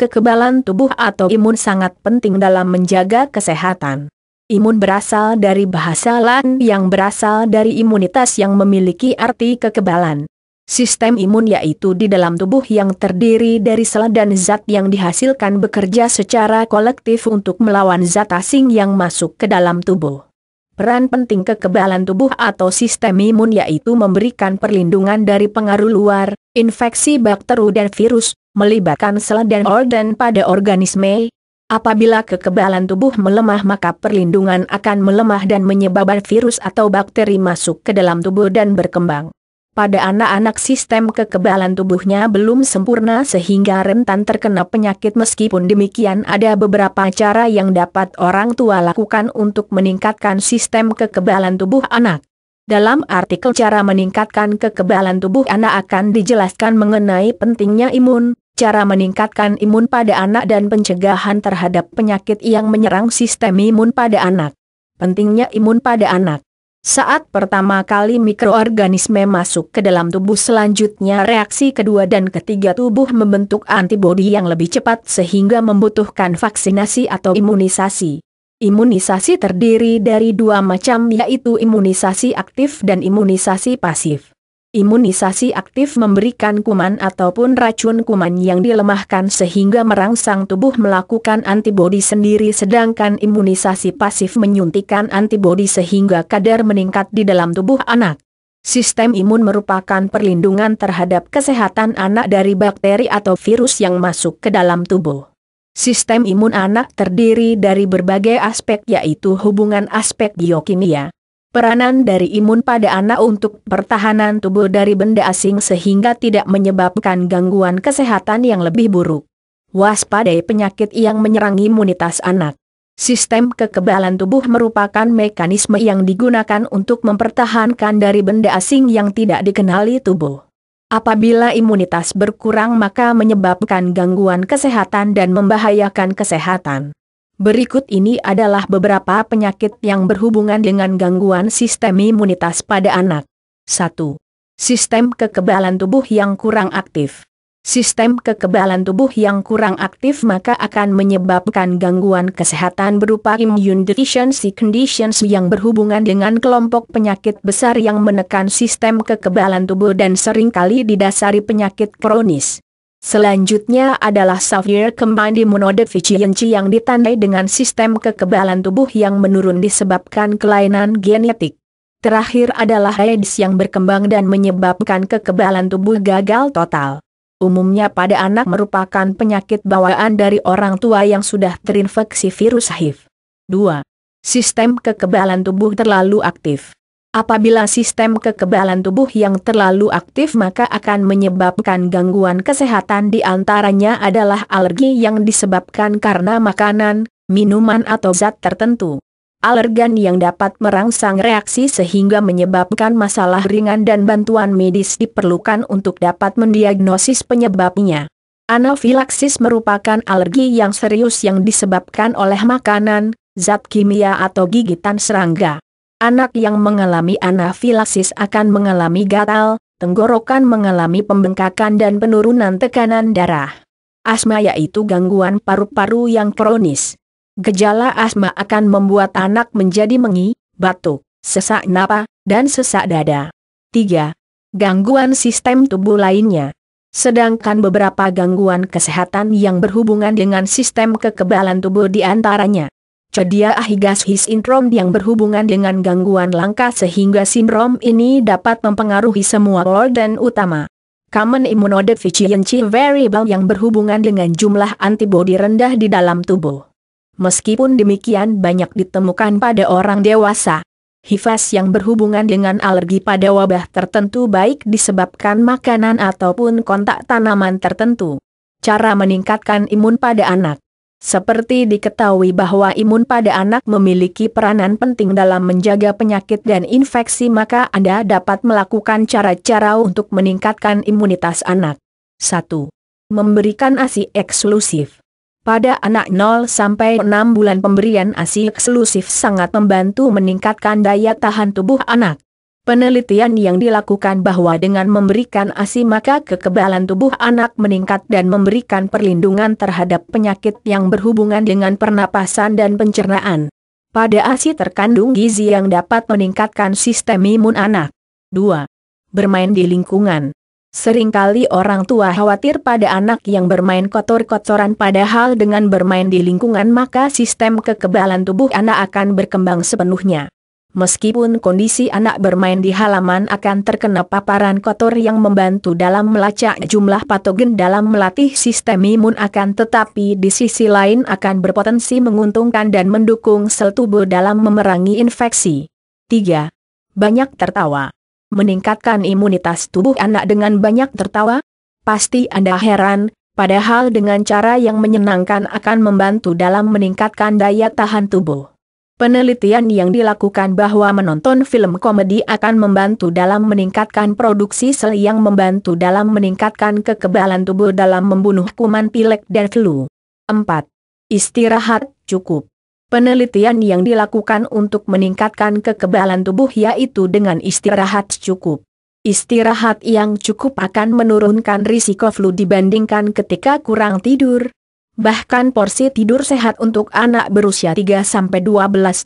kekebalan tubuh atau imun sangat penting dalam menjaga kesehatan. Imun berasal dari bahasa lain yang berasal dari imunitas yang memiliki arti kekebalan. Sistem imun yaitu di dalam tubuh yang terdiri dari sel dan zat yang dihasilkan bekerja secara kolektif untuk melawan zat asing yang masuk ke dalam tubuh. Peran penting kekebalan tubuh atau sistem imun yaitu memberikan perlindungan dari pengaruh luar, infeksi bakteri dan virus, melibatkan sel dan organ pada organisme. Apabila kekebalan tubuh melemah maka perlindungan akan melemah dan menyebabkan virus atau bakteri masuk ke dalam tubuh dan berkembang. Pada anak-anak sistem kekebalan tubuhnya belum sempurna sehingga rentan terkena penyakit meskipun demikian ada beberapa cara yang dapat orang tua lakukan untuk meningkatkan sistem kekebalan tubuh anak. Dalam artikel cara meningkatkan kekebalan tubuh anak akan dijelaskan mengenai pentingnya imun, cara meningkatkan imun pada anak dan pencegahan terhadap penyakit yang menyerang sistem imun pada anak. Pentingnya imun pada anak. Saat pertama kali mikroorganisme masuk ke dalam tubuh selanjutnya reaksi kedua dan ketiga tubuh membentuk antibodi yang lebih cepat sehingga membutuhkan vaksinasi atau imunisasi. Imunisasi terdiri dari dua macam yaitu imunisasi aktif dan imunisasi pasif. Imunisasi aktif memberikan kuman ataupun racun kuman yang dilemahkan sehingga merangsang tubuh melakukan antibodi sendiri sedangkan imunisasi pasif menyuntikan antibodi sehingga kadar meningkat di dalam tubuh anak. Sistem imun merupakan perlindungan terhadap kesehatan anak dari bakteri atau virus yang masuk ke dalam tubuh. Sistem imun anak terdiri dari berbagai aspek yaitu hubungan aspek biokimia, Peranan dari imun pada anak untuk pertahanan tubuh dari benda asing sehingga tidak menyebabkan gangguan kesehatan yang lebih buruk. Waspadai penyakit yang menyerang imunitas anak. Sistem kekebalan tubuh merupakan mekanisme yang digunakan untuk mempertahankan dari benda asing yang tidak dikenali tubuh. Apabila imunitas berkurang maka menyebabkan gangguan kesehatan dan membahayakan kesehatan. Berikut ini adalah beberapa penyakit yang berhubungan dengan gangguan sistem imunitas pada anak. 1. Sistem kekebalan tubuh yang kurang aktif. Sistem kekebalan tubuh yang kurang aktif maka akan menyebabkan gangguan kesehatan berupa immune deficiency conditions yang berhubungan dengan kelompok penyakit besar yang menekan sistem kekebalan tubuh dan seringkali didasari penyakit kronis. Selanjutnya adalah Sapphire Monode Immunodeficiency yang ditandai dengan sistem kekebalan tubuh yang menurun disebabkan kelainan genetik. Terakhir adalah AIDS yang berkembang dan menyebabkan kekebalan tubuh gagal total. Umumnya pada anak merupakan penyakit bawaan dari orang tua yang sudah terinfeksi virus HIV. 2. Sistem kekebalan tubuh terlalu aktif. Apabila sistem kekebalan tubuh yang terlalu aktif maka akan menyebabkan gangguan kesehatan di antaranya adalah alergi yang disebabkan karena makanan, minuman atau zat tertentu. Alergan yang dapat merangsang reaksi sehingga menyebabkan masalah ringan dan bantuan medis diperlukan untuk dapat mendiagnosis penyebabnya. Anafilaksis merupakan alergi yang serius yang disebabkan oleh makanan, zat kimia atau gigitan serangga. Anak yang mengalami anafilaksis akan mengalami gatal, tenggorokan mengalami pembengkakan dan penurunan tekanan darah. Asma yaitu gangguan paru-paru yang kronis. Gejala asma akan membuat anak menjadi mengi, batuk, sesak napa, dan sesak dada. 3. Gangguan sistem tubuh lainnya. Sedangkan beberapa gangguan kesehatan yang berhubungan dengan sistem kekebalan tubuh diantaranya Cedia his sindrom yang berhubungan dengan gangguan langka sehingga sindrom ini dapat mempengaruhi semua organ utama. Common immunodeficiency variable yang berhubungan dengan jumlah antibodi rendah di dalam tubuh. Meskipun demikian banyak ditemukan pada orang dewasa. Hifas yang berhubungan dengan alergi pada wabah tertentu baik disebabkan makanan ataupun kontak tanaman tertentu. Cara meningkatkan imun pada anak seperti diketahui bahwa imun pada anak memiliki peranan penting dalam menjaga penyakit dan infeksi maka Anda dapat melakukan cara-cara untuk meningkatkan imunitas anak. 1. Memberikan ASI eksklusif. Pada anak 0 sampai 6 bulan pemberian ASI eksklusif sangat membantu meningkatkan daya tahan tubuh anak. Penelitian yang dilakukan bahwa dengan memberikan ASI maka kekebalan tubuh anak meningkat dan memberikan perlindungan terhadap penyakit yang berhubungan dengan pernapasan dan pencernaan. Pada ASI terkandung gizi yang dapat meningkatkan sistem imun anak. 2. Bermain di lingkungan. Seringkali orang tua khawatir pada anak yang bermain kotor-kotoran padahal dengan bermain di lingkungan maka sistem kekebalan tubuh anak akan berkembang sepenuhnya. Meskipun kondisi anak bermain di halaman akan terkena paparan kotor yang membantu dalam melacak jumlah patogen dalam melatih sistem imun akan tetapi di sisi lain akan berpotensi menguntungkan dan mendukung sel tubuh dalam memerangi infeksi. 3. Banyak tertawa. Meningkatkan imunitas tubuh anak dengan banyak tertawa? Pasti Anda heran, padahal dengan cara yang menyenangkan akan membantu dalam meningkatkan daya tahan tubuh. Penelitian yang dilakukan bahwa menonton film komedi akan membantu dalam meningkatkan produksi sel yang membantu dalam meningkatkan kekebalan tubuh dalam membunuh kuman pilek dan flu. 4. Istirahat cukup. Penelitian yang dilakukan untuk meningkatkan kekebalan tubuh yaitu dengan istirahat cukup. Istirahat yang cukup akan menurunkan risiko flu dibandingkan ketika kurang tidur, Bahkan porsi tidur sehat untuk anak berusia 3-12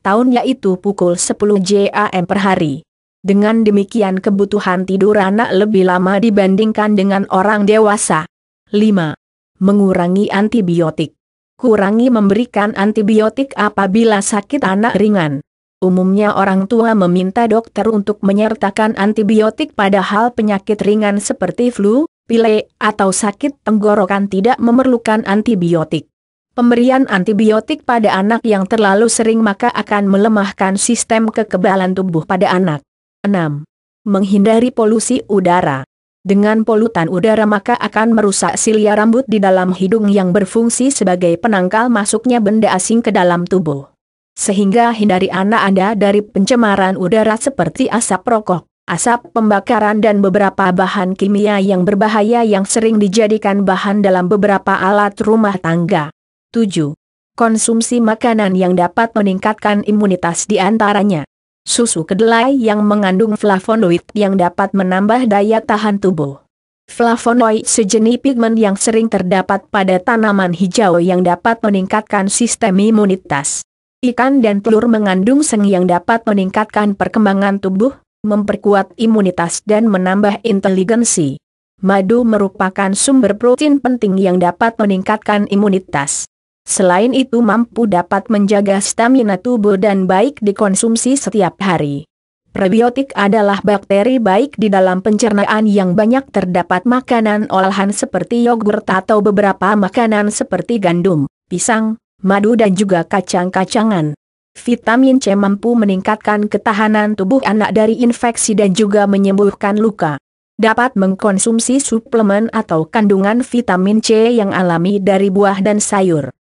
tahun yaitu pukul 10 JAM per hari. Dengan demikian kebutuhan tidur anak lebih lama dibandingkan dengan orang dewasa. 5. Mengurangi antibiotik. Kurangi memberikan antibiotik apabila sakit anak ringan. Umumnya orang tua meminta dokter untuk menyertakan antibiotik padahal penyakit ringan seperti flu, pile, atau sakit tenggorokan tidak memerlukan antibiotik. Pemberian antibiotik pada anak yang terlalu sering maka akan melemahkan sistem kekebalan tubuh pada anak. 6. Menghindari polusi udara. Dengan polutan udara maka akan merusak silia rambut di dalam hidung yang berfungsi sebagai penangkal masuknya benda asing ke dalam tubuh. Sehingga hindari anak Anda dari pencemaran udara seperti asap rokok asap pembakaran dan beberapa bahan kimia yang berbahaya yang sering dijadikan bahan dalam beberapa alat rumah tangga. 7. Konsumsi makanan yang dapat meningkatkan imunitas di antaranya. Susu kedelai yang mengandung flavonoid yang dapat menambah daya tahan tubuh. Flavonoid sejenis pigmen yang sering terdapat pada tanaman hijau yang dapat meningkatkan sistem imunitas. Ikan dan telur mengandung seng yang dapat meningkatkan perkembangan tubuh, memperkuat imunitas dan menambah inteligensi. Madu merupakan sumber protein penting yang dapat meningkatkan imunitas. Selain itu mampu dapat menjaga stamina tubuh dan baik dikonsumsi setiap hari. Prebiotik adalah bakteri baik di dalam pencernaan yang banyak terdapat makanan olahan seperti yogurt atau beberapa makanan seperti gandum, pisang, madu dan juga kacang-kacangan. Vitamin C mampu meningkatkan ketahanan tubuh anak dari infeksi dan juga menyembuhkan luka. Dapat mengkonsumsi suplemen atau kandungan vitamin C yang alami dari buah dan sayur.